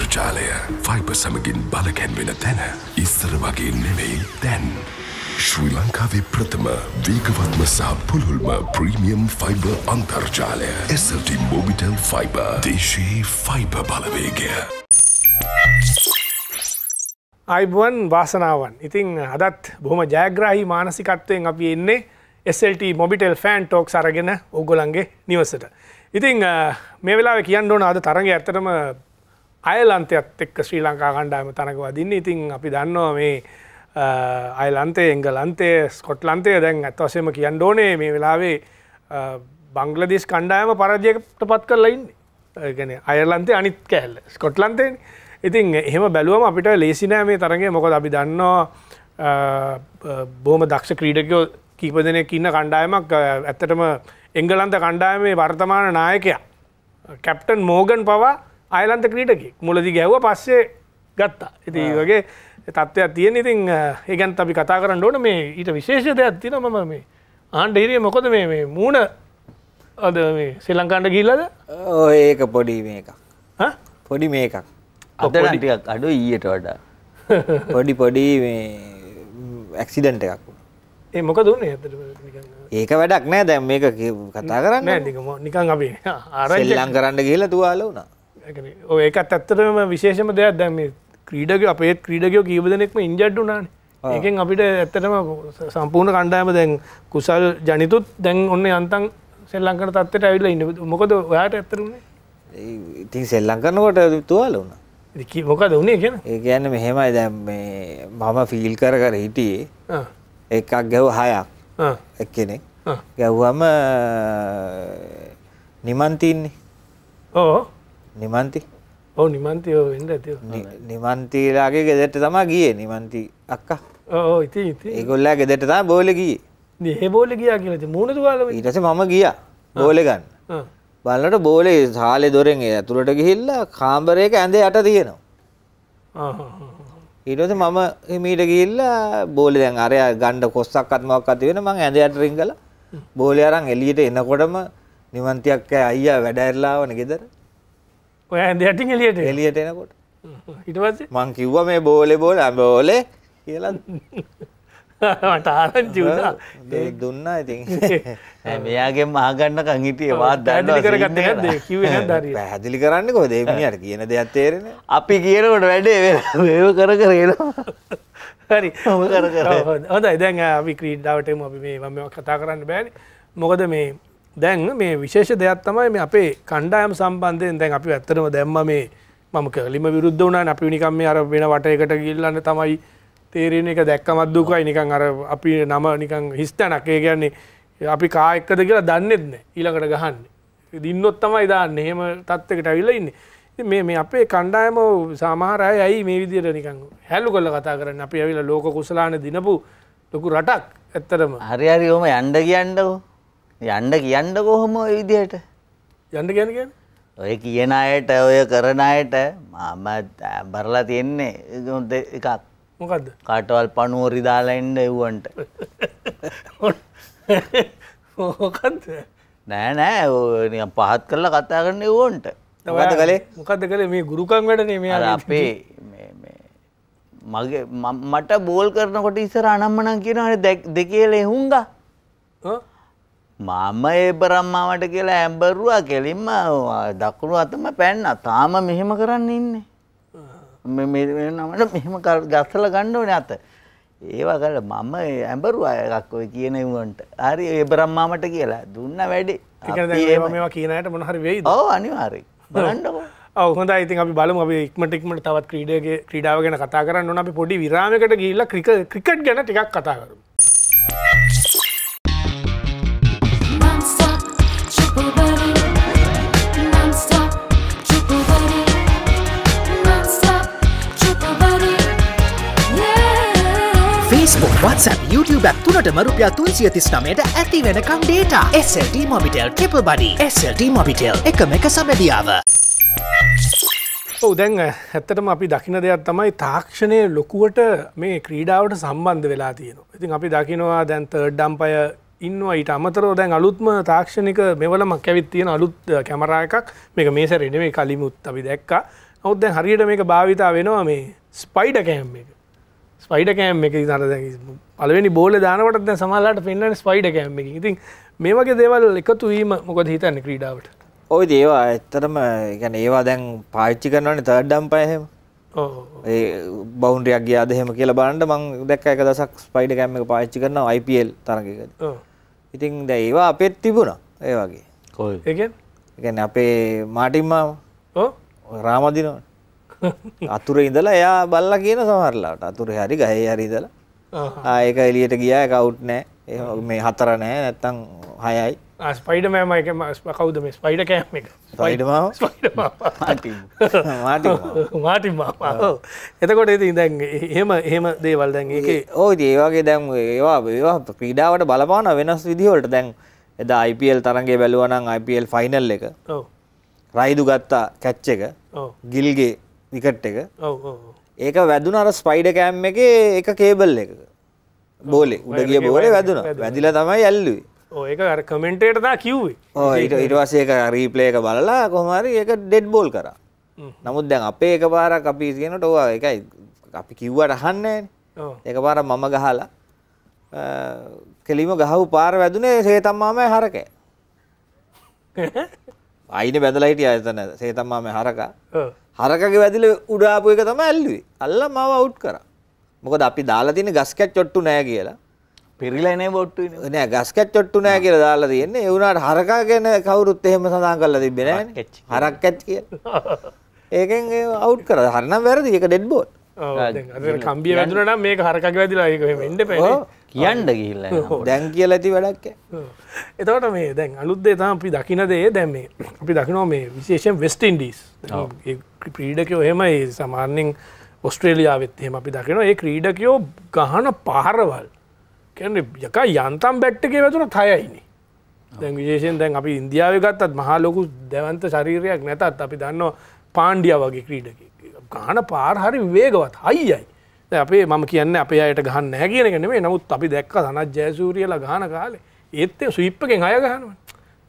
අන්තර්ජාලය ෆයිබ සමගින් බලකැන්වෙන තැන ඉස්සර වගේ නෙවෙයි දැන්. ශ්‍රී ලංකාවේ ප්‍රථම වේගවත්ම සහ පුළුල්ම ප්‍රීමියම් ෆයිබ අන්තර්ජාලය SLT මෝබිටල් ෆයිබ දේශයේ ෆයිබ බලවේගය. අයිබුවන් වාසනාවන් ඉතිං අදත් බොහම ජයග්‍රහහි මානසිකත්වයෙන් අපි එන්නේ SLT මොබිටෙල් ෆෑන් ටෝක් සරගෙන ඔගොලන්ගේ නිවසට. ඉතිං මේ වෙලා කියන්න ඕන අද තරග ඇතරම අයලන්තයත් එක්ක ශ්‍රී ලංකා කණ්ඩායම තනක වදින්න ඉතින් අපි දන්නවා මේ අයලන්තේ එංගලන්තේ ස්කොට්ලන්තය දැන් ඇත්වසම කියන්න ඕනේ මේ වෙලාවේ බංගලදිස් කණ්ඩායම පරජයකට පත් කරලයින්න ගැන අයර්ලන්තේ අනිත් කෑල්ල ස්කොට්ලන්තයෙන් ඉතින් එහෙම බැලුවම අපිට ලේසිනෑ මේ තරගේ මොකද අපි දන්නවා බෝම දක්ෂ ක්‍රීඩකයෝ කීප දෙනෙක් ඉන්න කණ්ඩායමක් ඇත්තටම එංගලන්ත කණ්ඩායමේ වර්තමාන නායකයා කැප්ටන් මෝගන් පවා අයලන්ත ක්‍රීටකි මුලදි ගැව පස්සේ ගත්තා ඉති වගේ තත්ත්වයක් තියෙන ඉතින් ඒගැන් අපි කතා කරන්න ඕන මේ ඊට විශේෂ දෙයක් තින මම මේ ආන්ඩ හිරිය මොකොද මේ මූුණ අද මේ සෙල්ලංකාන්ඩ ගිල්ලද ඒක පොඩි මේක පොඩි මේකක් අදටිකක් අඩු ඊයට වඩා පොඩි පොඩි මේ ඇක්සිඩන්ට එකක් ඒ මොක දුන්න ඇතට ඒක වැඩක් නෑ දැම් මේක කතා කරන්න නිකන් අපි ආරල්ලං කරන්න කියලා තුවාල වුණා ඒකත් ඇත්තටම විශේෂම දෙයක් දැම ක්‍රීඩක අපේ ක්‍රීඩකයෝ කීව දෙනෙක්ම ඉන්ජට් වුනාන ඒකෙන් අපිට ඇත්තටම සම්පූර්ණ කණ්ඩායම දැන් කුසල් ජනිතුත් දැන් ඔන්න යන්තන් සෙල්ලංකට තත්වට ඇවිල්ල ඉන්න මොකද ඔයාට ඇත්තරුණේ ඉතින් සෙල්ලං කරනකොට තුවාල වුණ මොකද වනේ කියෙන ඒ කියන්න මෙහෙමයි දැම් මම ෆිල් කර කර හිටියේ එකක් ගැව් හයක් එක්කෙනෙක් ගැව්වම නිමන්තින්නේ ඕ නිමන්ති ඕ නිමන්තිය වෙන්න ඇති නිමන්තීලාගේ ගෙදෙට තමා ගිය නිමන්ති අක්කා ඕ ඉති ඒගොල්ලා ගෙදෙට තම බෝලගී ඒ බෝල ගිය කියලති මුණතු වාල ඉටස මම ගිය බෝලගන්න බලන්නට බෝලේ සාලෙ දොරෙන් ඇතුළට ගිහිල්ලා කාම්බරයක ඇඳ යට තියෙනවා ඊටස මම හිමීට ගිල්ලා බෝල දැන් අරය ගණ්ඩ කොස්සක් අත්මක් අති වෙන මං ඇඳ යට රිංගල බෝලය අරන් එලියට එනකොටම නිමන්තියක් අයියා වැඩඇල්ලාවන ගෙදර ඔය ඇදට එලියට එලියට එනකොට හිටවස මං කිව්ව මේ බෝලෙ බෝල බෝලෙ කියලට ආරංචි වුණා දුන්නා ඉතින් මෙයාගේ මහගන්න කංහිටිය වාත් දන්න කරගන්න කිව පැහැදිලි කරන්න කො දෙමනියට කියන දෙයක් තේරෙන අපි කියනකොට වැඩේ ඒව කර කරේලා හරි හොඳ දැන් අපි ක්‍රීඩ්ඩාවටම අපි මේ මම කතා කරන්න බෑන මොකද මේ දැන් මේ විශේෂ දෙයක් තමයි මේ අපේ කණ්ඩායම් සම්බන්ධයෙන් දැන් අපි ඇත්තටම දැම්ම මේ මම කලිම විරුද්ධ වුණා අපි නිකන් මේ අර වෙන වටයකට ගිහිල්ලන්න තමයි තේරෙන එක දැක්කමත් දුකයි නිකන් අර අපි නම නිකන් හිස්තැනක් ඒ කියන්නේ අපි කා එක්කද කියලා දන්නෙත් නැහැ ඊළඟට ගහන්නේ දින්නොත් තමයි දාන්නේ එහෙම තත්යකට අවිලා ඉන්නේ ඉතින් මේ මේ අපේ කණ්ඩායම සමහර අය ඇයි මේ විදිහට නිකන් හැලු කරලා කතා කරන්නේ අපි අවිලා ලෝක කුසලාන දිනපු ලොකු රටක් ඇත්තටම හරි හරි ඔහම යන්න කියන්නකෝ යන්න කියන්න කොහොම ඔය විදිහට යන්න ගැන ගැන ඔය කියන අයට ඔය කරන අයට මම බරලා තියෙන්නේ එකක් මොකක්ද කාටවල් පනුවරි දාලා එන්න එව්වන්ට ඕකන්ද නෑ නෑ පහත් කරලා කතා කරන්න එව්වන්ට මොකද කලේ මොකද කලේ මේ ගුරුකම් වැඩනේ මේ අපේ මගේ මට බෝල් කරනකොට ඉස්සර අනම්මනම් කියනවා දෙකේලේ හුංගා මම ඒ බරම්මාවට කියලා ඇම්බරුවා කෙලින්ම දකුණු අතම පැන්න තාම මෙහෙම කරන්න ඉන්නේ. නමට මෙහෙම ගස්සල ගණ්ඩෝන ඇත. ඒවා කල මම ඇඹරු අයකක් ඔය කියන වුවන්ට හරි ඒ බරම්මාමට කියලා දුන්න වැඩි ඒවා කියනට මොහරි වෙයි ඕ අනිවාරි බලන්ඩකෝ. හොඳ ඉතින් අපි බලම අප ඉක්මට ඉක්මට තවත් ක්‍රීඩගේ ක්‍රඩාව ගැන කතා කරන්න අපි පොඩි විරාමකට ගිල්ල ක්‍රිකට ගැන ටිකක් කතාකරු. ෆස්බුක් WhatsApp YouTube ඇත් තුනටම රුපියා තුන්සිය තිස්නමයට ඇති වෙනකම් data SLT Mobitel triple buddy SLT Mobitel එකම එක සමැදියාව ඔව දැන් ඇත්තටම අපි දකින දෙයක් තමයි තාක්ෂණය ලොකුවට මේ ක්‍රීඩාවට සම්බන්ධ වෙලා තියෙනවා. ඉතින් අපි දකිනවා දැන් තර්ඩ්ඩම්පය ඉන්නවා ඊට අමතරෝ දැන් අලුත්ම තාක්ෂණික මෙවලමක් ඇවිත් තියෙන අලුත් කැමරා එකක් මේක මේ සැරෙන මේ කලිමුත් අපි දැක්කා. නමුත් දැන් හරියට මේක භාවිතා වෙනවා මේ ස්පයිඩර් කෑම් එක. ස්පයිට කෑම් එක තර පලවෙනි බෝල දානකට සමලාට පෙන්න්න ස්පයිට කෑම් එක ඉතින් මේ වගේ දේවල් එකතු වීම මොකද හිතන්න ක්‍රීඩාවට ඔය ඒවා ඇත්තටම ගැන ඒවා දැන් පාච්චි කරනවන තඩ්ඩම් පයහෙම ඒ බෞන්ඩියක් ගයාද හෙම කියලා බලන්ට මං දැක් එක දසක් ස්පයිඩ කැම්ම එක පාච්චි කරන IPල් තරකකද ඉතින් ද ඒවා අපෙත් තිබුණා ඒ වගේ ගැන අපේ මාටිම්මාව රාමදිනවා අතුර ඉඳලා එයා බල්ලා කියන සමහරලාට අතුර හරි ගහේ හරි ඉඳලා ආයක එලියට ගියා කවුට් නෑ මේ හතර නෑ නැත්තම් හයයි ස්පයිඩ මෑම එක කවුද මේ ස්පයිඩ කෑම් එක ස්පයිඩ මාටි එතකොට ඇති දැන් එහෙම එහෙම දේවල් දැන් එක ඕ ඒවාගේ දැන් ඒවා ඒවා ක්‍රීඩාවට බලපාන වෙනස් විදිහොලට දැන් එද IPල් තරන්ගේ බැලුවනං IPල් ෆයිනල් එක රයිදු ගත්තා කැච්ච එක ගිල්ගේ විකට් එක ඒක වැදුන අර ස්පයිඩ කෑම් එක එක කේබල් එක බෝලෙ උඩ ගිය බෝල වැදුන වැදිලා තමයි ඇල්ලුවේ ඒ කමෙන්ටේට දා කිව්වේ ඊට ඉටවාසයක රීප්ලේක බලලා කොහමරි ඒක ඩෙඩ් බෝල් කර නමුත් දැන් අපේ එක පාරක් අපි කියනට ඕවා එකයි අපි කිව්වට අහන්නෑන එක පාර මම ගහලා කෙලිම ගහු පාර වැදුනේ සේතම්මාම හරකෑ අයින බැඳලයිට අයතන සේතම්මාම හරක හරකගේ වැදිල උඩාපු එක තම ඇල්ලුවේ අල්ල මව අවුට් කර මොකද අපි දාලා තින ගස්කැත් චොට්ටු නෑ කියලා පිරිලන බොට්ටු නෑ ගස්කැත් චොට්ටු නෑ කියලා දාලා තියන්නේ එවුණට හරකා ගැන කවුරුත් එහෙම සඳහන් කරලා තිබෙන හරක් කැච් කිය ඒකෙන් අවුට් කර හරනම් වැරදි එක ඩෙඩ් බෝඩ් කම්බිය වැදුනනම් මේක හරකගේ වැදිලා ඒක වෙන්න පේ කියන්න ගිල්ල දැන් කියල ඇති වැඩක් එතවට මේ දැන් අලුත්දේ තම අපි දකින දේ දැම් මේ අපි දකිනෝ මේ විශේෂෙන් වෙස්ට ඉන්ඩීස් ප්‍රීඩකයෝ එහෙම ඒ සමාන්‍යෙන් ඔස්ට්‍රේලියාවත් එහෙම අපි දකිනවා ඒ ක්‍රීඩකයෝ ගහන පහරවල් කැන යක යන්තම් බැට්ටකේ වැතුන තයයිනි දැන් විශේෂෙන් දැන් අපි ඉන්දියාව ගත්තත් මහාලොකු දැවන්ත ශරීරයක් නැතත් අපි දන්න පාණ්ඩිය වගේ ක්‍රීඩක ගහන පාර හරි වේගවත් අයියි අපේ මම කියන්න අපේ අයට ගහන්න හැගෙනගෙනේ නමුත් අපි දැක්ක සනත් ජයසූරියල ගාන කාලේ ඒත්ත සුවිප්පකෙන් අය ගහනුව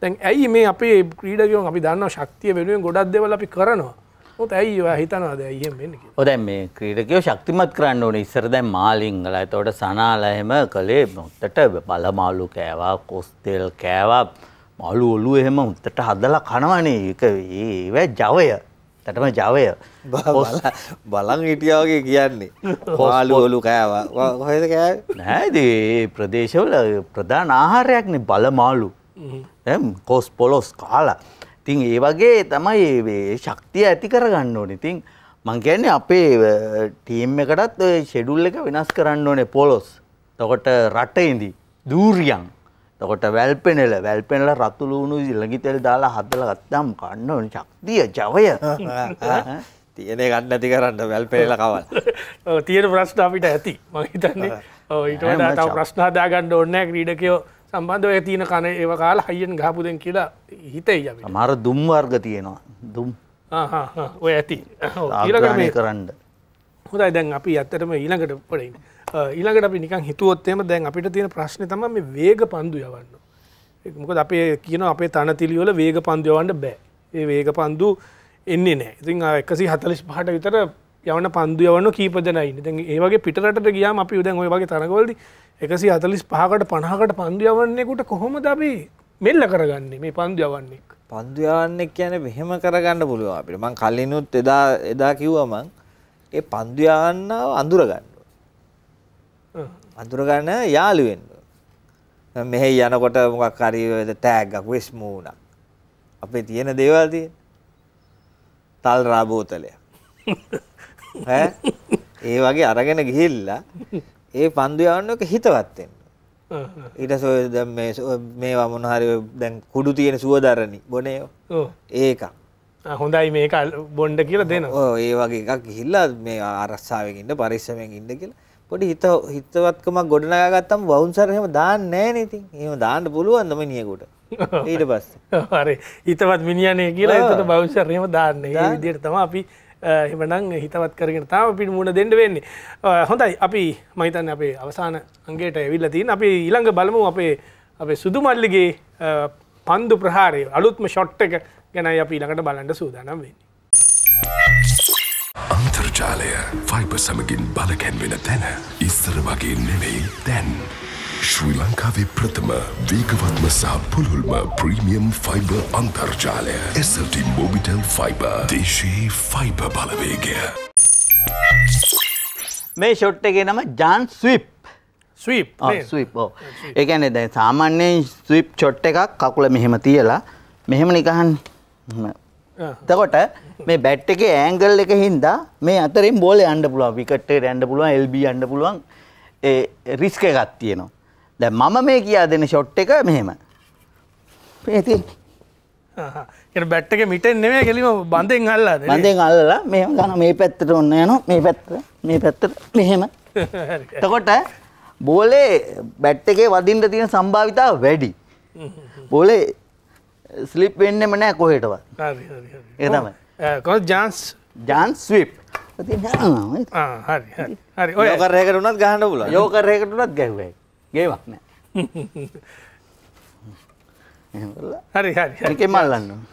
තැන් ඇයි මේ අපේ ක්‍රීඩගියෝ අපි දන්න ශක්තිය වෙනුවෙන් ගොඩක් දෙවල අපි කරනවා ොත් ඇයි හිතනවාද ඇයෙන් වෙන්න ඔදැ මේ ක්‍රීඩකයෝ ශක්තිමත් කරන්න ඕන ඉස්සර දැන් මාලිංගල තොට සනාලහෙම කළේ මොත්තට බලමාලු කෑවා කොස්තෙල් කෑවා මලු ඔලු එහෙම උත්තට හදලා කනවනේ එක ඒවැ ජවය තටම ජවය බලන් හිටියාවගේ කියන්නේ හොලුවලු කෑවා හොද කෑ නෑදේ ප්‍රදේශවල ප්‍රධාන ආහාරයක්න බලමාලු එම් කොස් පොලොස් කාලා තින් ඒ වගේ තමයි ශක්තිය ඇති කරගන්න ඕනි තින් මං කියන්නේ අපේ ටීම් එකටත් ෂෙඩුල් එක වෙනස් කරන්න ඕනේ පොලොස් තකොට රට ඉදී දූරියන් තකොට වැල්පෙනෙල වැල්පෙනල රතුළුණු ඉල්ලගිතෙල් දාලා හදල ගත්තාම් කන්න ඕන ශක්තිය ජවය තියෙන ගන්න ඇති කරන්න වැල්පෙනල කවල් තියෙන ප්‍රශ්න අපිට ඇති මහිතන්නේ ඊට ප්‍රශ්නාදා ගන්න ඕන්නෑ ක්‍රීඩකයෝ සම්බන්ධව ඇතින කන ඒව කාල හයියෙන් ගහපුදෙන් කියලා හිතයි යම මර දුම් වර්ග තියෙනවා දුම් ඔය ඇති කරන්න හොඳයි දැන් අපි ඇත්තටම ඊළඟට පඩයින් ඊළඟට අපි නිකන් හිතුවොත්තේම දැන් අපිට තියෙන ප්‍රශ්න තම මේ වේග පන්දු යවන්න මොකද අපේ කියන අපේ තන තිලිවල වේග පන්දු යවන්න බෑ ඒ වේග පන්දු එන්නේ නෑ ඉතින් එකසි හතලිස් පහට විතර යවන පන්දු යවන්න කීපදනයින්න දැන් ඒවගේ පිටරට ගියාම අපි දැන් ඔය වගේ තරගවලදි එකසි හතලිස් පහකට පණහකට පන්දු යවන්නේකුට කොහොමද අපි මෙල්ල කරගන්නේ මේ පන්දු යවන්නේ පන්දු යවන්නේ කියන්නේ මෙහෙම කරගන්න පුළුවන් අපිට මං කලිනුත් එදා එදා කිව්වා මං ඒ පන්දු යාන්නාව අඳුර ගන්න අඳුර ගන්න යාළු වෙන්න මෙහෙ යනකොට මොකක් හරි තෑග්ගක් වෙස් මූණක් අපේ තියෙන දේවල් තියෙන තල් රා බෝතලයක් ඈ ඒ වගේ අරගෙන ගිහිල්ලා ඒ පන්දු යවන්න එක හිතවත් වෙන්න ඊට සොය මේ මේවා මොන හරි දැන් කුඩු තියෙන සුවදරණි බොනේ ඒක හොඳයි මේක බොන්්ඩ කියල දෙන ඒ වගේ එකක් හිල්ලා මේ ආරක්ෂාවකින්ට පරිස්සමෙන් ඉන්න කියලා පොඩි හිත හිතවත්කමක් ගොඩනගත්තම් වවුන්සරහම දාන්න නෑනති ඒම දාන්න පුළුවන්දම නියකුට ඊට පස් හරි හිතවත් මිනිියනය කියලා එතට භෞෂරයම දාන්න දියට තම අපි එමනං හිතවත් කරගෙන තාම පිට මුණ දෙඩ වෙන්නේ හොඳයි අපි මහිතන් අපේ අවසාන අන්ගේට ඇවිල්ල තින් අපි ඊළඟ බලමු අපේ අපේ සුදු මල්ලිගේ පන්දු ප්‍රහාරය අලුත්ම ෂොට් එක ගැනයි අපි ළඟට බලන්ට සූදානම් වෙන්නේ. අන්තර්ජාලය ෆයිබ සමගින් බලකැන්වෙන තැන ඉස්සර වගේ නෙවෙයි දැන්. ශ්‍රී ලංකාවේ ප්‍රථම වේගවත්ම සහ පුළුල්ම ප්‍රීමියම් ෆයිබ අන්තර්ජාලය SLT මෝබිටල් ෆයිබ දේශයේ ෆයිබ බලවේගය. මේ ෂොට් එකේ නම ජාන් ස්විප් ස්විප් ඒකැනෙ දැ සාමාන්‍යයෙන් ස්විප් චොට් එකක් කකුල මෙහෙම තියලා මෙහෙම නිකහන් තකොට මේ බැට් එක ඇංගල් එක හින්දා මේ අතරින් බෝල අන්ඩ පුළුවන් විකට්ටේ ඇන්ඩ පුළුවන් එල්බ අන්ඩ පුළුවන් රිස්ක එකත් තියෙනවා දැ මම මේ කියා දෙන ෂොට් එක මෙහෙම පේති බැට් එක මිටෙන් නෙවේ කෙලිම බන්ධෙන් අල්ලා බඳෙන් අල්ලලා මෙම ගන මේ පැත්තට ඔන්න යන මේ පැත්තර මේ පැත්තර මෙහෙම තකොට බෝලේ බැට් එකේ වදින්ට තියෙන සම්භාවිතා වැඩි බෝලේ ස්ලිප් වෙන්නම නෑ කොහෙටවත් ඒ තමයි කො ජාන්ස් ජාන් ස්විප් හරි ඔය කරයකටනත් ගහන්න පුල යෝකරයකටනත් ගැහුවයි ගේවක් නෑ හරි හරි මල්ලන්න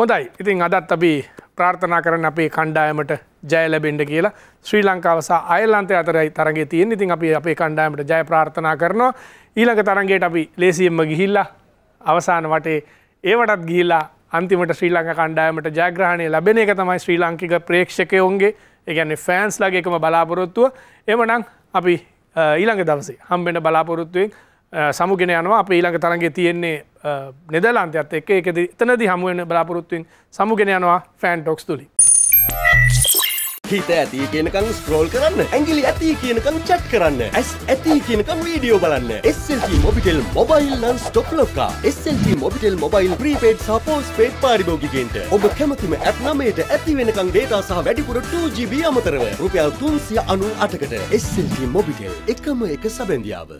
හොඳයි ඉතින් අදත් අපි ප්‍රාර්ථනා කරන අපේ කණ්ඩායමට ජයලබෙන්ඩ කියලා ශ්‍රී ලංකාවසා අයල්ලන්තය අතරයි තරගේ තියෙන් ඉතින් අපි අපේ කණ්ඩායමට ජය ප්‍රාර්ථනා කරනවා ඊළඟ තරන්ගේට අපි ලේසියෙන්ම ගිහිල්ලා අවසාන වටේ ඒවටත් ගීලා අන්තිමට ශ්‍රී ලංක කණ්ඩායමට ජයග්‍රහණය ලැබෙන එක තමයි ශ්‍රී ලංකික ප්‍රේක්ෂකයෝන්ගේ එකන්නේ ෆෑන්ස් ලගේකම බලාපොරොත්තුව එමනං අපි ඊළඟ දවසේ හම්බෙන බලාපොරොත්තුවෙන් සමුගෙන යනවා අප ඊළඟ තරගේ තියෙන්නේ නෙදලන්තයත් එක එක එතනදි හමුවෙන බලාපොරොත්තුවෙන් සමුගෙන යනවා ෆෑන් ටොක්ස් තුළි හිත ඇති කියනකං ස්ක්‍රෝල් කරන්න ඇගිලි ඇති කියනකං චට් කරන්න ඇස් ඇති කියනකම් වීඩියෝ බලන්න SLT Mobitel mobile non stop ලොක්කා එස්සල්ට මොබිටෙල් මොබයිල් ප්‍රීපේඩ් සපෝස් පේට් පාරිභෝගිකෙන්ට ඔබ කැමතිම ඇත් නමයට ඇති වෙනකං ඩේටා සහ වැඩිපුර 2GB අමතරව රුපියල් තුන්සිය අනු අටකට එස්සල්ට මොබිටෙල් එකම එක සබැඳියාව